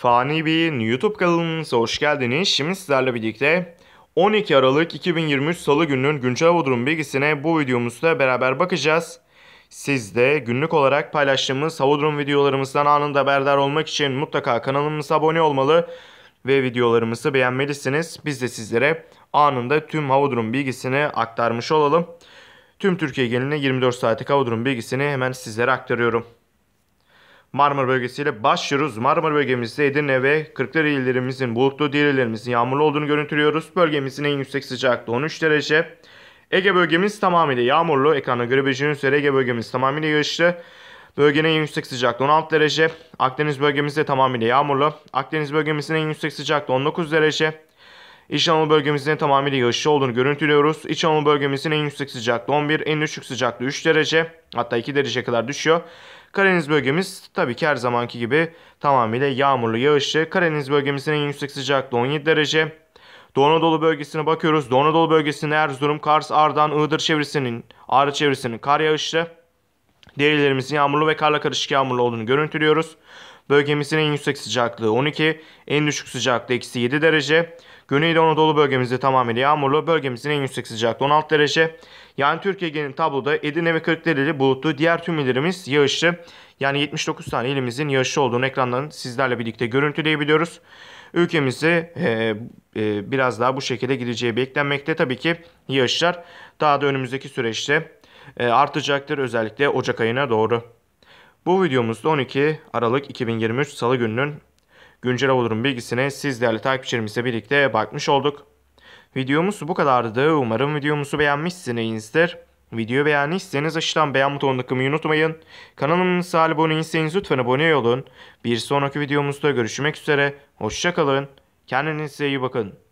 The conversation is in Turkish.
Fani Bey'in YouTube kanalınıza hoş geldiniz. Şimdi sizlerle birlikte 12 Aralık 2023 Salı gününün güncel hava durum bilgisine bu videomuzda beraber bakacağız. Siz de günlük olarak paylaştığımız hava durum videolarımızdan anında haberdar olmak için mutlaka kanalımıza abone olmalı ve videolarımızı beğenmelisiniz. Biz de sizlere anında tüm hava durum bilgisini aktarmış olalım. Tüm Türkiye geneline 24 saatlik hava durum bilgisini hemen sizlere aktarıyorum. Marmara bölgesiyle başlıyoruz. Marmara bölgemizde Edirne ve Kırklar illerimizin bulutlu, diğer yağmurlu olduğunu görüntülüyoruz. Bölgemizin en yüksek sıcaklığı 13 derece. Ege bölgemiz tamamıyla yağmurlu. Ekranda görebileceğiniz üzere Ege bölgemiz tamamıyla yağışlı. Bölgenin en yüksek sıcaklığı 16 derece. Akdeniz bölgemizde tamamıyla yağmurlu. Akdeniz bölgemizin en yüksek sıcaklığı 19 derece. İç Anadolu bölgemizin tamamıyla yağışlı olduğunu görüntülüyoruz. İç Anadolu bölgemizin en yüksek sıcaklığı 11, en düşük sıcaklığı 3 derece hatta 2 derece kadar düşüyor. Karadeniz bölgemiz tabii ki her zamanki gibi tamamıyla yağmurlu yağışlı. Karadeniz bölgemizin en yüksek sıcaklığı 17 derece. Doğu Anadolu bölgesine bakıyoruz. Doğu Anadolu bölgesinde Erzurum, Kars, Ardahan, Iğdır çevresinin, Ağrı çevresinin kar yağışlı. derilerimizin yağmurlu ve karla karışık yağmurlu olduğunu görüntülüyoruz. Bölgemizin en yüksek sıcaklığı 12, en düşük sıcaklığı eksi 7 derece. Güneydoğu Anadolu bölgemizde tamamıyla yağmurlu. Bölgemizin en yüksek sıcaklığı 16 derece. Yani Türkiye genelinde tabloda Edirne ve Kırklareli bulutlu. Diğer tüm illerimiz yağışlı. Yani 79 tane ilimizin yağışlı olduğunu ekranların sizlerle birlikte görüntüleyebiliyoruz. Ülkemizi e, e, biraz daha bu şekilde gideceği beklenmekte. Tabii ki yağışlar daha da önümüzdeki süreçte e, artacaktır. Özellikle Ocak ayına doğru. Bu videomuzda 12 Aralık 2023 Salı gününün Güncel olurum bilgisine siz değerli takipçilerimizle birlikte bakmış olduk. Videomuz bu kadardı. Umarım videomuzu beğenmişsinizdir. Videoyu beğendiyseniz aşağıdan beğen butonuna tıklamayı unutmayın. Kanalımıza abone değilseniz lütfen abone olun. Bir sonraki videomuzda görüşmek üzere. Hoşçakalın. Kendinize iyi bakın.